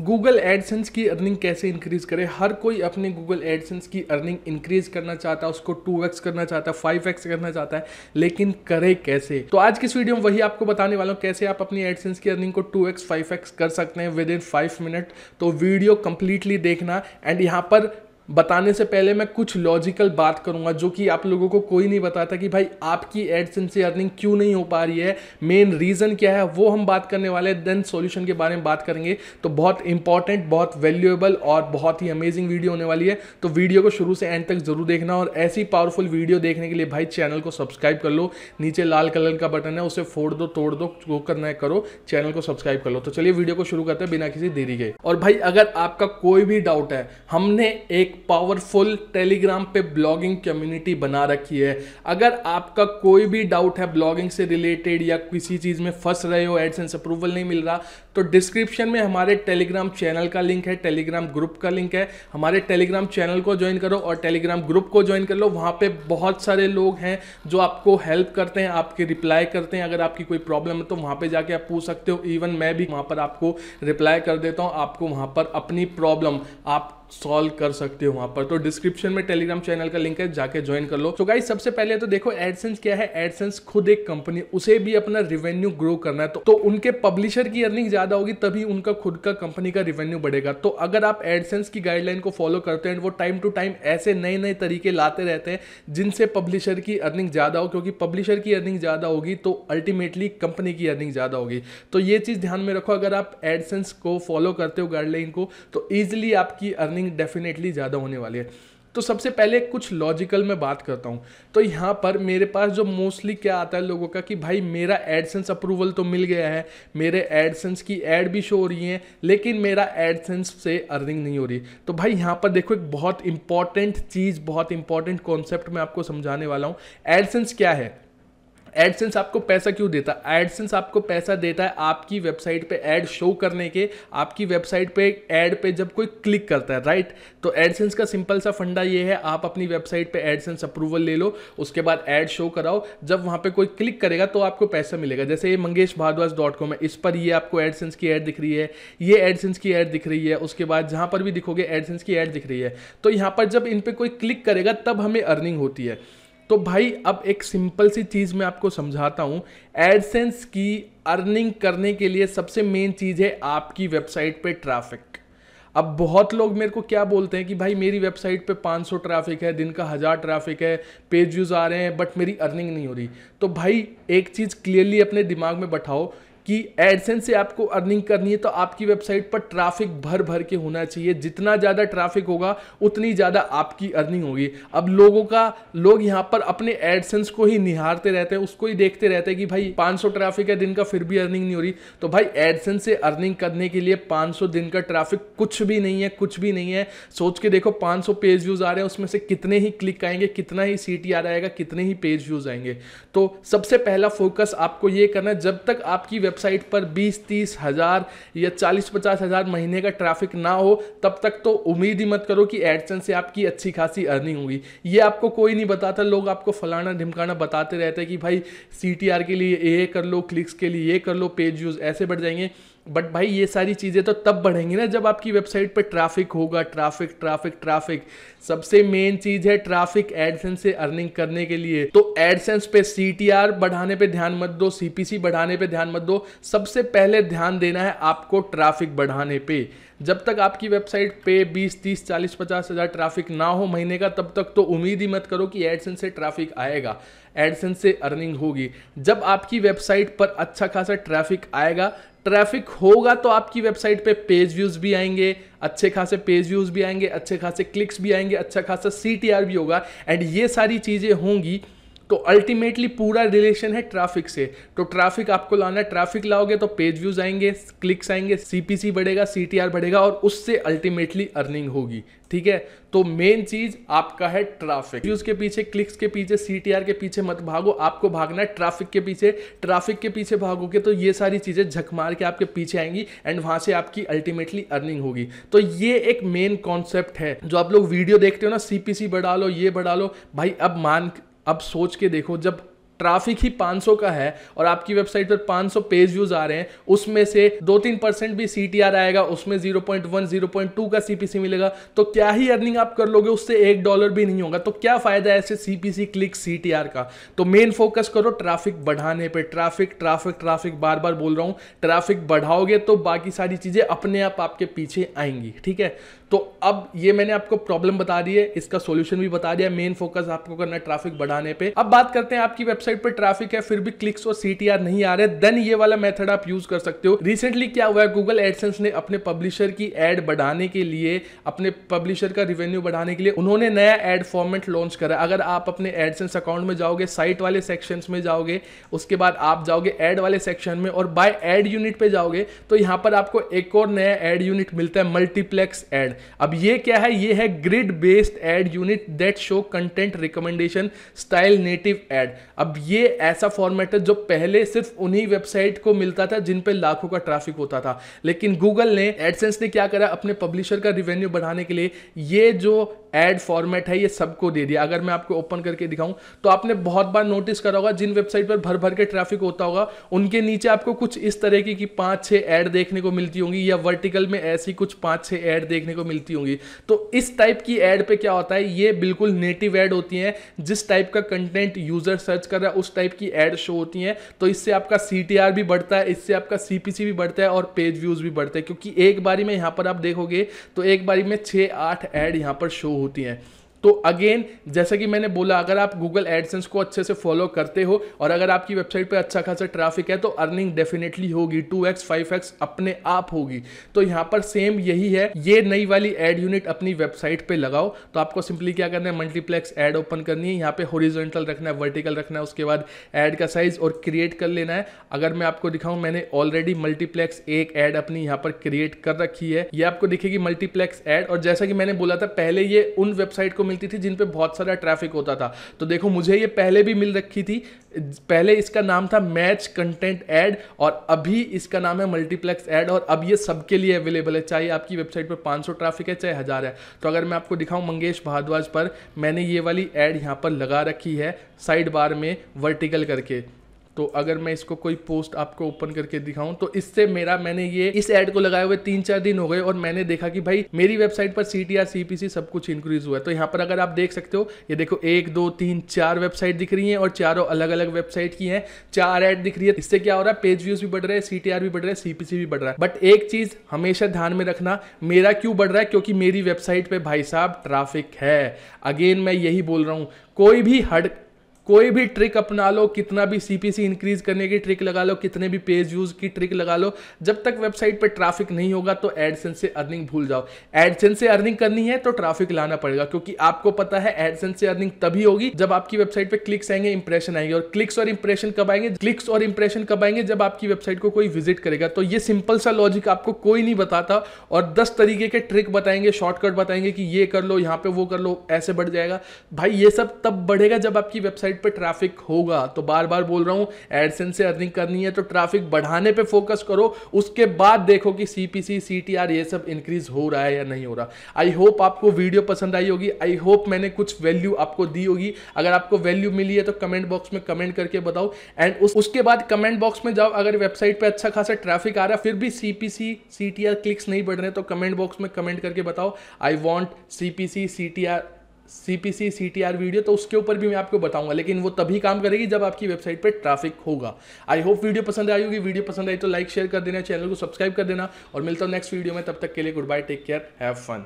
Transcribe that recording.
Google AdSense की earning कैसे increase करें हर कोई अपने गूगल एडसेंस की अर्निंग इंक्रीज करना चाहता है उसको टू एक्स करना चाहता है फाइव एक्स करना चाहता है लेकिन करे कैसे तो आज की इस वीडियो में वही आपको बताने वाला हूँ कैसे आप अपनी एडसेंस की अर्निंग को टू एक्स फाइव एक्स कर सकते हैं विद इन फाइव मिनट तो वीडियो कंप्लीटली देखना एंड यहाँ पर बताने से पहले मैं कुछ लॉजिकल बात करूंगा जो कि आप लोगों को कोई नहीं बताता कि भाई आपकी एडसेंस से अर्निंग क्यों नहीं हो पा रही है मेन रीज़न क्या है वो हम बात करने वाले हैं देन सॉल्यूशन के बारे में बात करेंगे तो बहुत इंपॉर्टेंट बहुत वैल्यूएबल और बहुत ही अमेजिंग वीडियो होने वाली है तो वीडियो को शुरू से एंड तक ज़रूर देखना और ऐसी पावरफुल वीडियो देखने के लिए भाई चैनल को सब्सक्राइब कर लो नीचे लाल कलर का बटन है उसे फोड़ दो तोड़ दो जो करना है करो चैनल को सब्सक्राइब कर लो तो चलिए वीडियो को शुरू करते हैं बिना किसी देरी के और भाई अगर आपका कोई भी डाउट है हमने एक एक पावरफुल टेलीग्राम पे ब्लॉगिंग कम्युनिटी बना रखी है अगर आपका कोई भी डाउट है ब्लॉगिंग से रिलेटेड या किसी चीज़ में फंस रहे हो एडसेंस अप्रूवल नहीं मिल रहा तो डिस्क्रिप्शन में हमारे टेलीग्राम चैनल का लिंक है टेलीग्राम ग्रुप का लिंक है हमारे टेलीग्राम चैनल को ज्वाइन करो और टेलीग्राम ग्रुप को ज्वाइन कर लो वहाँ पर बहुत सारे लोग हैं जो आपको हेल्प करते हैं आपके रिप्लाई करते हैं अगर आपकी कोई प्रॉब्लम है तो वहाँ पर जाके आप पूछ सकते हो इवन मैं भी वहाँ पर आपको रिप्लाई कर देता हूँ आपको वहाँ पर अपनी प्रॉब्लम आप सॉल्व कर सकते हो वहां पर तो डिस्क्रिप्शन में टेलीग्राम चैनल का लिंक है जाके ज्वाइन कर लो तो गाइस सबसे पहले तो देखो एडसेंस क्या है एडसेंस खुद एक कंपनी उसे भी अपना रिवेन्यू ग्रो करना है तो, तो उनके पब्लिशर की अर्निंग ज्यादा होगी तभी उनका खुद का कंपनी का रिवेन्यू बढ़ेगा तो अगर आप एडसेंस की गाइडलाइन को फॉलो करते हैं वो टाइम टू टाइम ऐसे नए नए तरीके लाते रहते हैं जिनसे पब्लिशर की अर्निंग ज्यादा हो क्योंकि पब्लिशर की अर्निंग ज्यादा होगी तो अल्टीमेटली कंपनी की अर्निंग ज्यादा होगी तो ये चीज ध्यान में रखो अगर आप एडसेंस को फॉलो करते हो गाइडलाइन को तो ईजिली आपकी अर्निंग अर्निंग डेफिनेटली ज़्यादा होने वाली है तो सबसे पहले कुछ लॉजिकल में बात करता हूँ तो यहाँ पर मेरे पास जो मोस्टली क्या आता है लोगों का कि भाई मेरा एडसेंस अप्रूवल तो मिल गया है मेरे एडसेंस की एड भी शो हो रही है लेकिन मेरा एडसेंस से अर्निंग नहीं हो रही तो भाई यहाँ पर देखो एक बहुत इंपॉर्टेंट चीज़ बहुत इंपॉर्टेंट कॉन्सेप्ट मैं आपको समझाने वाला हूँ एडसेंस क्या है एडसेंस आपको पैसा क्यों देता है एडसेंस आपको पैसा देता है आपकी वेबसाइट पे ऐड शो करने के आपकी वेबसाइट पे ऐड पे जब कोई क्लिक करता है राइट तो एडसेंस का सिंपल सा फंडा ये है आप अपनी वेबसाइट पे एडसेंस अप्रूवल ले लो उसके बाद ऐड शो कराओ जब वहाँ पे कोई क्लिक करेगा तो आपको पैसा मिलेगा जैसे ये मंगेश भारद्वाज डॉट कॉम है इस पर ये आपको एडसेंस की ऐड दिख रही है ये एडसेंस की ऐड दिख रही है उसके बाद जहाँ पर भी दिखोगे एडसेंस की ऐड दिख रही है तो यहाँ पर जब इन पर कोई क्लिक करेगा तब हमें अर्निंग होती है तो भाई अब एक सिंपल सी चीज़ मैं आपको समझाता हूँ एडसेंस की अर्निंग करने के लिए सबसे मेन चीज़ है आपकी वेबसाइट पे ट्रैफिक अब बहुत लोग मेरे को क्या बोलते हैं कि भाई मेरी वेबसाइट पे 500 ट्रैफिक है दिन का हज़ार ट्रैफिक है पेज व्यूज़ आ रहे हैं बट मेरी अर्निंग नहीं हो रही तो भाई एक चीज़ क्लियरली अपने दिमाग में बैठाओ कि एडसेंस से आपको अर्निंग करनी है तो आपकी वेबसाइट पर ट्रैफिक भर भर के होना चाहिए जितना ज़्यादा ट्रैफिक होगा उतनी ज़्यादा आपकी अर्निंग होगी अब लोगों का लोग यहाँ पर अपने एडसेंस को ही निहारते रहते हैं उसको ही देखते रहते हैं कि भाई 500 ट्रैफिक है दिन का फिर भी अर्निंग नहीं हो रही तो भाई एडसेंस से अर्निंग करने के लिए 500 दिन का ट्रैफिक कुछ भी नहीं है कुछ भी नहीं है सोच के देखो 500 पेज व्यूज़ आ रहे हैं उसमें से कितने ही क्लिक आएंगे कितना ही सी टी आएगा कितने ही पेज व्यूज़ आएंगे तो सबसे पहला फोकस आपको ये करना है जब तक आपकी वेबसाइट पर बीस तीस हज़ार या चालीस पचास हज़ार महीने का ट्रैफिक ना हो तब तक तो उम्मीद ही मत करो कि एडसन से आपकी अच्छी खासी अर्निंग होगी ये आपको कोई नहीं बताता लोग आपको फलाना ढिमकाना बताते रहते हैं कि भाई सी के लिए ये कर लो क्लिक्स के लिए ये कर लो पेज व्यूज़ ऐसे बढ़ जाएंगे बट भाई ये सारी चीज़ें तो तब बढ़ेंगी ना जब आपकी वेबसाइट पर ट्रैफिक होगा ट्रैफिक ट्रैफिक ट्रैफिक सबसे मेन चीज़ है ट्रैफिक एडसेंस से अर्निंग करने के लिए तो एडसेंस पे सी बढ़ाने पे ध्यान मत दो सी बढ़ाने पे ध्यान मत दो सबसे पहले ध्यान देना है आपको ट्रैफिक बढ़ाने पर जब तक आपकी वेबसाइट पे 20, 30, 40, पचास हज़ार ट्रैफिक ना हो महीने का तब तक तो उम्मीद ही मत करो कि एडसेंस से ट्रैफिक आएगा एडसेंस से अर्निंग होगी जब आपकी वेबसाइट पर अच्छा खासा ट्रैफिक आएगा ट्रैफिक होगा तो आपकी वेबसाइट पे पेज व्यूज़ भी आएंगे अच्छे खासे पेज व्यूज़ भी आएंगे अच्छे खासे क्लिक्स भी आएंगे अच्छा खासा सी भी होगा एंड ये सारी चीज़ें होंगी तो अल्टीमेटली पूरा रिलेशन है ट्रैफिक से तो ट्रैफिक आपको लाना है ट्रैफिक लाओगे तो पेज व्यूज आएंगे क्लिक्स आएंगे सीपीसी बढ़ेगा सीटीआर बढ़ेगा और उससे अल्टीमेटली अर्निंग होगी ठीक है तो मेन चीज आपका है ट्रैफिक व्यूज के पीछे क्लिक्स के पीछे सीटीआर के पीछे मत भागो आपको भागना है ट्रैफिक के पीछे ट्रैफिक के पीछे भागोगे तो ये सारी चीजें झकमार के आपके पीछे आएंगी एंड वहां से आपकी अल्टीमेटली अर्निंग होगी तो ये एक मेन कॉन्सेप्ट है जो आप लोग वीडियो देखते हो ना सीपीसी बढ़ा लो ये बढ़ा लो भाई अब मान अब सोच के देखो जब ट्रैफिक ही 500 का है और आपकी वेबसाइट पर 500 पेज व्यूज आ रहे हैं उसमें से दो तीन परसेंट भी सी आएगा उसमें 0.1 0.2 का सीपीसी मिलेगा तो क्या ही अर्निंग आप कर लोगे उससे एक डॉलर भी नहीं होगा तो क्या फायदा है ऐसे सीपीसी क्लिक सी का तो मेन फोकस करो ट्रैफिक बढ़ाने पर ट्रैफिक ट्रैफिक ट्रैफिक बार बार बोल रहा हूँ ट्रैफिक बढ़ाओगे तो बाकी सारी चीज़ें अपने आप आपके पीछे आएंगी ठीक है तो अब ये मैंने आपको प्रॉब्लम बता दी है इसका सोल्यूशन भी बता दिया मेन फोकस आपको करना है ट्रैफिक बढ़ाने पे अब बात करते हैं आपकी वेबसाइट पे ट्रैफिक है फिर भी क्लिक्स और सी नहीं आ रहे देन ये वाला मेथड आप यूज कर सकते हो रिसेंटली क्या हुआ है गूगल एडसेंस ने अपने पब्लिशर की एड बढ़ाने के लिए अपने पब्लिशर का रिवेन्यू बढ़ाने के लिए उन्होंने नया एड फॉर्मेट लॉन्च करा अगर आप अपने एडसेंस अकाउंट में जाओगे साइट वाले सेक्शन में जाओगे उसके बाद आप जाओगे एड वाले सेक्शन में और बाय एड यूनिट पे जाओगे तो यहाँ पर आपको एक और नया एड यूनिट मिलता है मल्टीप्लेक्स एड अब ये क्या है ये है grid based ad unit that show content recommendation style native ad अब ये ऐसा फॉर्मेट है जो पहले सिर्फ उन्हीं वेबसाइट को मिलता था जिन पे लाखों का ट्रैफिक होता था लेकिन गूगल ने एडसेंस ने क्या करा अपने पब्लिशर का रिवेन्यू बढ़ाने के लिए ये जो एड फॉर्मेट है ये सबको दे दिया अगर मैं आपको ओपन करके दिखाऊं तो आपने बहुत बार नोटिस करा होगा जिन वेबसाइट पर भर भर के ट्रैफिक होता होगा उनके नीचे आपको कुछ इस तरह की कि पाँच छः ऐड देखने को मिलती होंगी या वर्टिकल में ऐसी कुछ पाँच छः ऐड देखने को मिलती होंगी तो इस टाइप की ऐड पे क्या होता है ये बिल्कुल नेटिव ऐड होती है जिस टाइप का कंटेंट यूजर सर्च कर रहा है उस टाइप की ऐड शो होती हैं तो इससे आपका सी भी बढ़ता है इससे आपका सी भी बढ़ता है और पेज व्यूज़ भी बढ़ते हैं क्योंकि एक बारी में यहाँ पर आप देखोगे तो एक बारी में छः आठ एड यहाँ पर शो होती हैं तो अगेन जैसा कि मैंने बोला अगर आप गूगल एडसेंस को अच्छे से फॉलो करते हो और अगर आपकी वेबसाइट पर अच्छा खासा ट्रैफिक है तो अर्निंग डेफिनेटली होगी टू एक्स फाइव एक्स अपने आप होगी तो यहाँ पर सेम यही है ये नई वाली एड यूनिट अपनी वेबसाइट पे लगाओ तो आपको सिंपली क्या करना है मल्टीप्लेक्स एड ओपन करनी है यहाँ पे होरिजेंटल रखना है वर्टिकल रखना है उसके बाद एड का साइज और क्रिएट कर लेना है अगर मैं आपको दिखाऊं मैंने ऑलरेडी मल्टीप्लेक्स एक एड अपनी यहाँ पर क्रिएट कर रखी है ये आपको दिखेगी मल्टीप्लेक्स एड और जैसा कि मैंने बोला था पहले ये उन वेबसाइट को मिलती थी जिन पे बहुत सारा ट्रैफिक होता था तो देखो मुझे ये पहले भी मिल रखी थी पहले इसका नाम था मैच कंटेंट ऐड और अभी इसका नाम है मल्टीप्लेक्स ऐड और अब ये सबके लिए अवेलेबल है चाहे आपकी वेबसाइट पर 500 ट्रैफिक है चाहे हज़ार है तो अगर मैं आपको दिखाऊं मंगेश भारद्वाज पर मैंने ये वाली ऐड यहाँ पर लगा रखी है साइड बार में वर्टिकल करके तो अगर मैं इसको कोई पोस्ट आपको ओपन करके दिखाऊं तो इससे मेरा मैंने ये इस एड को लगाए हुए तीन चार दिन हो गए और मैंने देखा कि भाई मेरी वेबसाइट पर C T R C P C सब कुछ इंक्रीज हुआ है तो यहाँ पर अगर आप देख सकते हो ये देखो एक दो तीन चार वेबसाइट दिख रही है और चारों अलग अलग वेबसाइट की है चार एड दिख रही है इससे क्या हो रहा है पेज व्यूज भी बढ़ रहे हैं सी टी आर भी बढ़ रहा है सीपीसी भी बढ़ रहा है बट एक चीज हमेशा ध्यान में रखना मेरा क्यों बढ़ रहा है क्योंकि मेरी वेबसाइट पर भाई साहब ट्राफिक है अगेन मैं यही बोल रहा हूँ कोई भी हड़ कोई भी ट्रिक अपना लो कितना भी सीपीसी इंक्रीज करने की ट्रिक लगा लो कितने भी पेज यूज की ट्रिक लगा लो जब तक वेबसाइट पर ट्रैफिक नहीं होगा तो एडसेंस से अर्निंग भूल जाओ एडसेंस से अर्निंग करनी है तो ट्रैफिक लाना पड़ेगा क्योंकि आपको पता है एडसेंस से अर्निंग तभी होगी जब आपकी वेबसाइट पर क्लिक्स आएंगे इंप्रेशन आएंगे और क्लिक्स और इंप्रेशन कब आएंगे क्लिक्स और इंप्रेशन कब आएंगे जब आपकी वेबसाइट को कोई विजिट करेगा तो ये सिंपल सा लॉजिक आपको कोई नहीं बताता और दस तरीके के ट्रिक बताएंगे शॉर्टकट बताएंगे कि ये कर लो यहाँ पे वो कर लो ऐसे बढ़ जाएगा भाई ये सब तब बढ़ेगा जब आपकी वेबसाइट वेबसाइट पे ट्रैफिक होगा तो बार बार बोल रहा हूँ एडसन से अर्निंग करनी है तो ट्रैफिक बढ़ाने पे फोकस करो उसके बाद देखो कि सी पी ये सब इंक्रीज हो रहा है या नहीं हो रहा आई होप आपको वीडियो पसंद आई होगी आई होप मैंने कुछ वैल्यू आपको दी होगी अगर आपको वैल्यू मिली है तो कमेंट बॉक्स में कमेंट करके बताओ एंड उस, उसके बाद कमेंट बॉक्स में जाओ अगर वेबसाइट पर अच्छा खासा ट्रैफिक आ रहा है फिर भी सी पी सी क्लिक्स नहीं बढ़ रहे तो कमेंट बॉक्स में कमेंट करके बताओ I want C P C C T R C P C C T R video तो उसके ऊपर भी मैं आपको बताऊंगा लेकिन वो तभी काम करेगी जब आपकी वेबसाइट पे ट्रैफिक होगा आई होप वीडियो पसंद आई होगी वीडियो पसंद आई तो लाइक शेयर कर देना चैनल को सब्सक्राइब कर देना और मिलता हूँ नेक्स्ट वीडियो में तब तक के लिए goodbye take care have fun